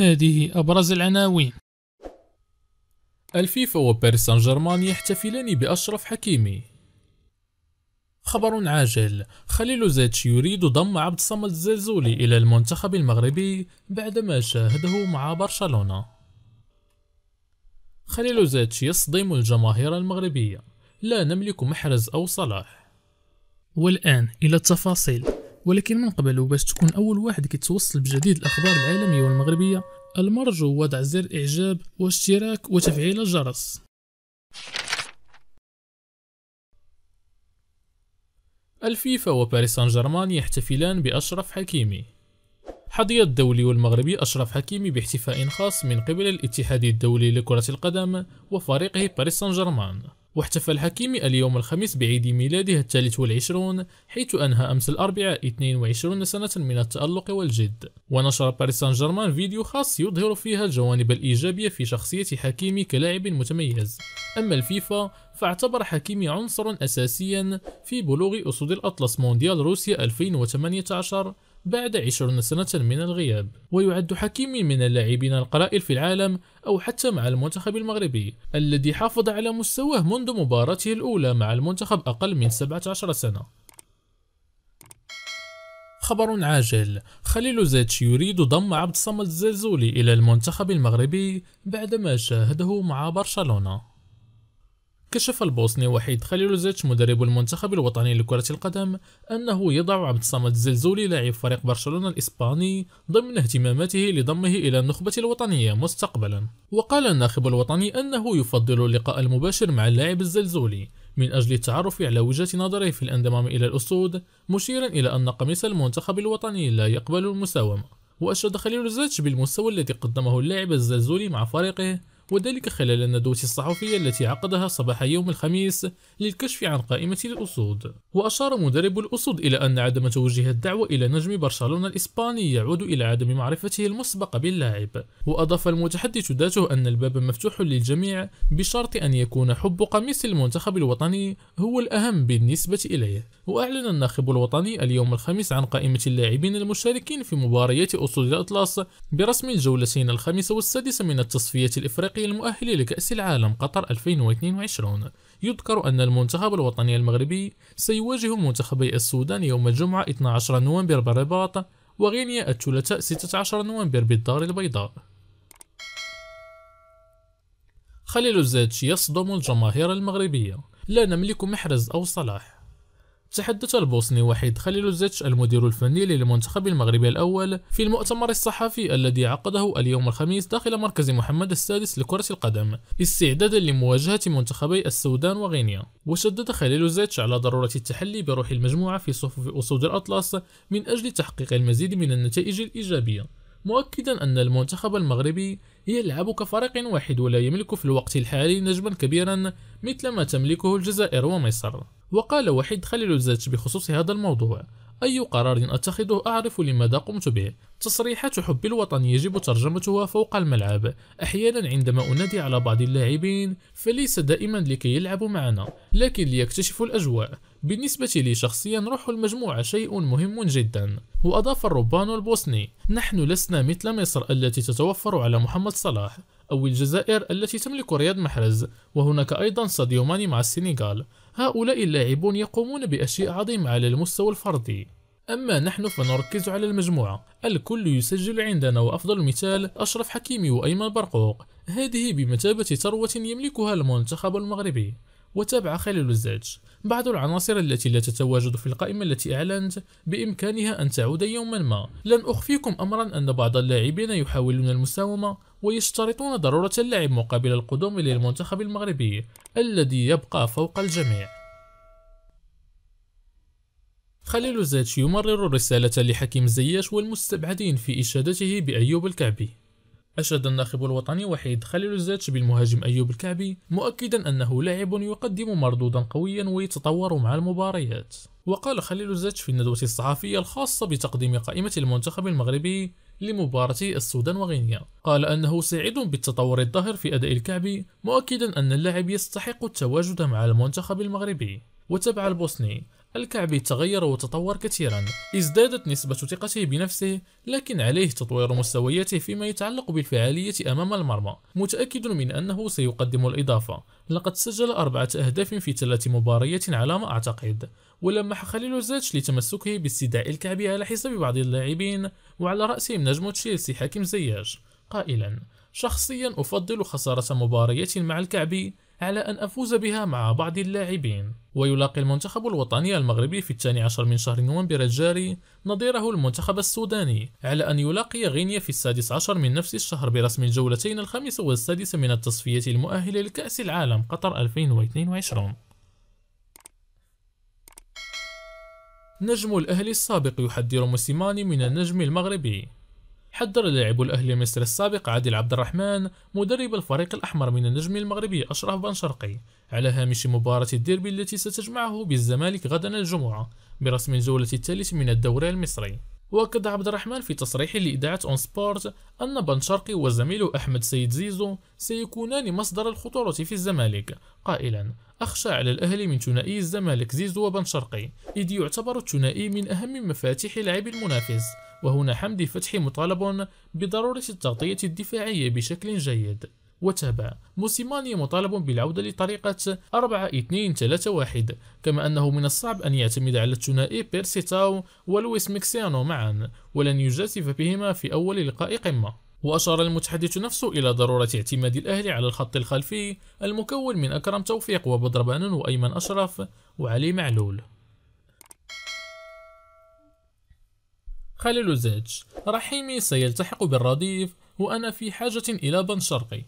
هذه أبرز العناوين الفيفا وباريس سان جيرمان يحتفلان بأشرف حكيمي خبر عاجل خليل زيتش يريد ضم عبد الصمد الزلزولي إلى المنتخب المغربي بعدما شاهده مع برشلونة خليل زيتش يصدم الجماهير المغربية لا نملك محرز أو صلاح والآن إلى التفاصيل ولكن من قبل وباش تكون أول واحد كيتوصل بجديد الأخبار العالمية والمغربية المرجو وضع زر إعجاب واشتراك وتفعيل الجرس الفيفا وباريس سان جيرمان يحتفلان بأشرف حكيمي حظي الدولي والمغربي أشرف حكيمي باحتفاء خاص من قبل الاتحاد الدولي لكرة القدم وفريقه باريس سان جيرمان واحتفل حكيمي اليوم الخميس بعيد ميلاده الثالث والعشرون حيث أنهى أمس الأربعاء 22 سنة من التألق والجد ونشر باريس سان جيرمان فيديو خاص يظهر فيها الجوانب الإيجابية في شخصية حكيمي كلاعب متميز أما الفيفا فاعتبر حكيمي عنصرا أساسيا في بلوغ أسود الأطلس مونديال روسيا 2018 بعد 20 سنة من الغياب ويعد حكيم من اللاعبين القلائل في العالم أو حتى مع المنتخب المغربي الذي حافظ على مستواه منذ مباراته الأولى مع المنتخب أقل من 17 سنة خبر عاجل خليل زيتش يريد ضم عبد الصمد الزلزولي إلى المنتخب المغربي بعدما شاهده مع برشلونة كشف البوسني وحيد خليلوزيتش مدرب المنتخب الوطني لكرة القدم أنه يضع عبد الصمد الزلزولي لاعب فريق برشلونة الإسباني ضمن اهتماماته لضمه إلى النخبة الوطنية مستقبلا وقال الناخب الوطني أنه يفضل اللقاء المباشر مع اللاعب الزلزولي من أجل التعرف على وجهة نظره في الانضمام إلى الأسود مشيرا إلى أن قميص المنتخب الوطني لا يقبل المساومة وأشاد خليل زاتش بالمستوى الذي قدمه اللاعب الزلزولي مع فريقه وذلك خلال الندوة الصحفية التي عقدها صباح يوم الخميس للكشف عن قائمة الأسود وأشار مدرب الأسود إلى أن عدم توجيه الدعوة إلى نجم برشلونة الإسباني يعود إلى عدم معرفته المسبقة باللاعب وأضاف المتحدث ذاته أن الباب مفتوح للجميع بشرط أن يكون حب قميص المنتخب الوطني هو الأهم بالنسبة إليه وأعلن الناخب الوطني اليوم الخميس عن قائمة اللاعبين المشاركين في مباريات أسود الأطلس برسم الجولتين الخامسة والسادسة من التصفية الإفريقية المنطقي المؤهل لكأس العالم قطر 2022 يذكر أن المنتخب الوطني المغربي سيواجه منتخبي السودان يوم الجمعة 12 نوفمبر بالرباط وغينيا الثلاثاء 16 نوفمبر بالدار البيضاء خليل الزيتش يصدم الجماهير المغربية لا نملك محرز أو صلاح تحدث البوسني وحيد خليل الزتش المدير الفني للمنتخب المغربي الأول في المؤتمر الصحفي الذي عقده اليوم الخميس داخل مركز محمد السادس لكرة القدم استعدادا لمواجهة منتخبي السودان وغينيا وشدد خليل زيتش على ضرورة التحلي بروح المجموعة في صفوف أسود الأطلس من أجل تحقيق المزيد من النتائج الإيجابية مؤكدا أن المنتخب المغربي يلعب كفريق واحد ولا يملك في الوقت الحالي نجما كبيرا مثل ما تملكه الجزائر ومصر وقال وحيد خليل الزاج بخصوص هذا الموضوع أي قرار أتخذه أعرف لماذا قمت به تصريحات حب الوطن يجب ترجمتها فوق الملعب أحيانا عندما أنادي على بعض اللاعبين فليس دائما لكي يلعبوا معنا لكن ليكتشفوا الأجواء بالنسبة لي شخصيا روح المجموعة شيء مهم جدا وأضاف الربان البوسني نحن لسنا مثل مصر التي تتوفر على محمد صلاح أو الجزائر التي تملك رياض محرز وهناك أيضا ساديو ماني مع السنغال هؤلاء اللاعبون يقومون بأشياء عظيمة على المستوى الفردي أما نحن فنركز على المجموعة الكل يسجل عندنا وأفضل مثال أشرف حكيمي وأيمن برقوق هذه بمثابة ثروة يملكها المنتخب المغربي وتابع خليل الزاج بعض العناصر التي لا تتواجد في القائمة التي أعلنت بإمكانها أن تعود يوما ما لن أخفيكم أمرا أن بعض اللاعبين يحاولون المساومة ويشترطون ضرورة اللعب مقابل القدوم للمنتخب المغربي الذي يبقى فوق الجميع خليل زيتش يمرر الرسالة لحكيم زياش والمستبعدين في إشادته بأيوب الكعبي أشاد الناخب الوطني وحيد خليل زيتش بالمهاجم أيوب الكعبي مؤكدا أنه لاعب يقدم مردودا قويا ويتطور مع المباريات وقال خليل زيتش في الندوة الصحفية الخاصة بتقديم قائمة المنتخب المغربي لمباراة السودان وغينيا قال أنه سعيد بالتطور الظاهر في أداء الكعبي مؤكدا أن اللاعب يستحق التواجد مع المنتخب المغربي وتبع البوسني الكعبي تغير وتطور كثيرا ازدادت نسبة ثقته بنفسه لكن عليه تطوير مستوياته فيما يتعلق بالفعالية أمام المرمى متأكد من أنه سيقدم الإضافة لقد سجل أربعة أهداف في ثلاث مباريات على ما أعتقد ولمح خليل زاتش لتمسكه باستدعاء الكعبي على حساب بعض اللاعبين وعلى رأسهم نجم تشيلسي حكيم زياش قائلا شخصيا أفضل خسارة مباريات مع الكعبي على أن أفوز بها مع بعض اللاعبين ويلاقي المنتخب الوطني المغربي في الثاني عشر من شهر نوفمبر الجاري نظيره المنتخب السوداني على أن يلاقي غينيا في السادس عشر من نفس الشهر برسم الجولتين الخامسة والسادسة من التصفية المؤهلة لكأس العالم قطر 2022 نجم الأهلي السابق يحذر موسيماني من النجم المغربي حذر اللاعب الأهلي المصري السابق عادل عبد الرحمن مدرب الفريق الأحمر من النجم المغربي أشرف بن شرقي على هامش مباراة الديربي التي ستجمعه بالزمالك غدا الجمعة برسم الجولة الثالثة من الدوري المصري وأكد عبد الرحمن في تصريح لإذاعة أون سبورت أن بن شرقي وزميله أحمد سيد زيزو سيكونان مصدر الخطورة في الزمالك قائلا أخشى على الأهلي من ثنائي الزمالك زيزو وبن شرقي إذ يعتبر الثنائي من أهم مفاتيح لعب المنافس وهنا حمدي فتحي مطالب بضرورة التغطية الدفاعية بشكل جيد وتابع موسيماني مطالب بالعودة لطريقة 4 2 3 1 كما أنه من الصعب أن يعتمد على الثنائي بيرسيتاو ولويس ميكسيانو معا ولن يجازف بهما في أول لقاء قمة وأشار المتحدث نفسه إلى ضرورة اعتماد الأهلي على الخط الخلفي المكون من أكرم توفيق وبدر بانون وأيمن أشرف وعلي معلول خليل زيتش رحيمي سيلتحق بالرديف وأنا في حاجة إلى بن شرقي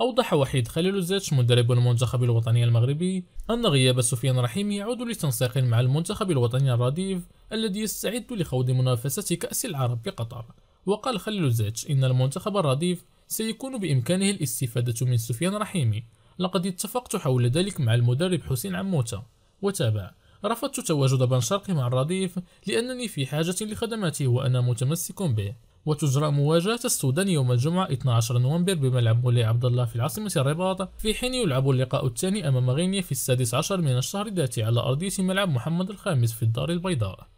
أوضح وحيد خليل زيتش مدرب المنتخب الوطني المغربي أن غياب سفيان رحيمي يعود لتنسيق مع المنتخب الوطني الرديف الذي يستعد لخوض منافسة كأس العرب بقطر وقال خليل زيتش إن المنتخب الرديف سيكون بإمكانه الاستفادة من سفيان رحيمي لقد اتفقت حول ذلك مع المدرب حسين عموتة وتابع رفضت تواجد بن شرقي مع الرديف لأنني في حاجة لخدماته وأنا متمسك به وتجرى مواجهة السودان يوم الجمعة 12 نوفمبر بملعب مولاي عبد الله في العاصمة الرباط في حين يلعب اللقاء الثاني أمام غينيا في السادس عشر من الشهر الذاتي على أرضية ملعب محمد الخامس في الدار البيضاء